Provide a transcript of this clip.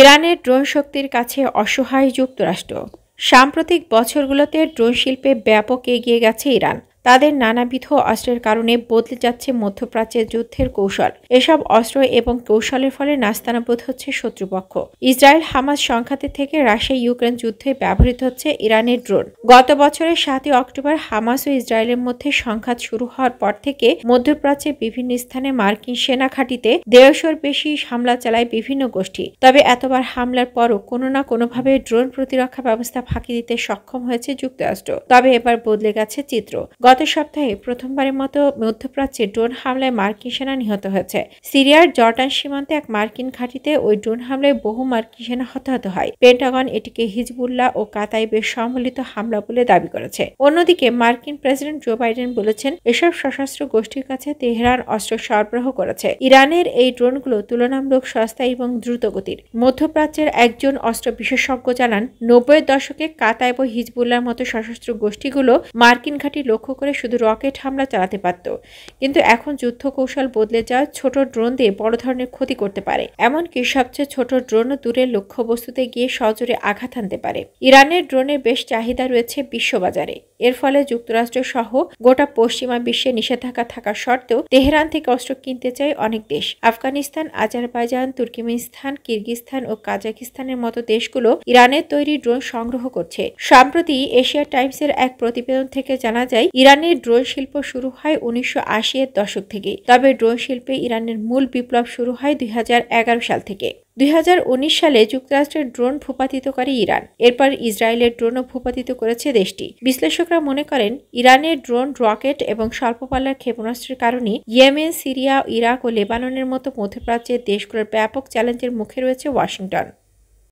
ইরানের ড্রোন শক্তির কাছে অসহায় যুক্তরাষ্ট্র সাম্প্রতিক বছরগুলোতে ড্রোন শিল্পে ব্যাপক এগিয়ে গেছে ইরান তাদের নানাবিধ অস্ত্রের কারণে বদলে যাচ্ছে মধ্যপ্রাচ্যের যুদ্ধের কৌশল এসব অস্ত্র এবং কৌশলের ফলে নাস্তানাবোধ হচ্ছে শত্রুপক্ষ ইসরায়েল হামাজ সংখ্যাতে থেকে রাশিয়া ইউক্রেন যুদ্ধে ব্যবহৃত হচ্ছে ইরানের ড্রোন গত বছরের সাতই অক্টোবর হামাস ও ইসরায়েলের মধ্যে সংঘাত শুরু হওয়ার পর থেকে মধ্যপ্রাচ্যের বিভিন্ন স্থানে মার্কিন সেনা ঘাঁটিতে দেড়শোর বেশি হামলা চালায় বিভিন্ন গোষ্ঠী তবে এতবার হামলার পরও কোনো না কোনোভাবে ড্রোন প্রতিরক্ষা ব্যবস্থা ফাঁকি দিতে সক্ষম হয়েছে যুক্তরাষ্ট্র তবে এবার বদলে গেছে চিত্র গত সপ্তাহে প্রথমবারের মতো মধ্যপ্রাচ্যে ড্রোন হামলায় মার্কিন সেনা নিহত হয়েছে সিরিয়ার জর্ডান সীমান্তে এক মার্কিন ঘাঁটিতে ওই ড্রোন হামলায় বহু মার্কিন সেনা হতাহত হয় পেন্টাগন এটিকে হিজবুল্লাহ ও কাতাইবের সম্মিলিত হামলা বলে দাবি করেছে অন্যদিকে মার্কিন প্রেসিডেন্ট জো বাইডেন বলেছেন এসব সশস্ত্র গোষ্ঠীর কাছে তেহরান অস্ত্র সরবরাহ করেছে ইরানের এই ড্রোনগুলো তুলনামূলক সস্তা এবং দ্রুতগতির মধ্যপ্রাচ্যের একজন অস্ত্র বিশেষজ্ঞ জানান নব্বই দশকে কাতাইব হিজবুল্লার মতো সশস্ত্র গোষ্ঠীগুলো মার্কিন ঘাঁটি লক্ষ্য করে শুধু রকেট হামলা চালাতে পারত কিন্তু এখন যুদ্ধ কৌশল বদলে যা ছোট ড্রোন দিয়ে বড় ধরনের ক্ষতি করতে পারে এমনকি সবচেয়ে ছোট ড্রোন দূরের লক্ষ্যবস্তুতে গিয়ে সজোরে আঘাত আনতে পারে ইরানের ড্রোনের বেশ চাহিদা রয়েছে বিশ্ববাজারে এর ফলে যুক্তরাষ্ট্র সহ গোটা পশ্চিমা বিশ্বে নিষেধাজ্ঞা থাকা সত্ত্বেও তেহরান থেকে অস্ত্র কিনতে চায় অনেক দেশ আফগানিস্তান আজারবাইজান তুর্কিমিস্তান কিরগিস্তান ও কাজাকিস্তানের মতো দেশগুলো ইরানের তৈরি ড্রোন সংগ্রহ করছে সম্প্রতি এশিয়া টাইমসের এক প্রতিবেদন থেকে জানা যায় ইরানের ড্রোন শিল্প শুরু হয় উনিশশো এর দশক থেকে তবে ড্রোন শিল্পে ইরানের মূল বিপ্লব শুরু হয় দুই সাল থেকে দুই সালে যুক্তরাষ্ট্রের ড্রোন ভূপাতিত করে ইরান এরপর ইসরায়েলের ড্রোনও ভূপাতিত করেছে দেশটি বিশ্লেষকরা মনে করেন ইরানের ড্রোন রকেট এবং স্বল্পপাল্লার ক্ষেপণাস্ত্রের কারণে ইয়েমেন সিরিয়া ইরাক ও লেবাননের মতো মধ্যপ্রাচ্যের দেশগুলোর ব্যাপক চ্যালেঞ্জের মুখে রয়েছে ওয়াশিংটন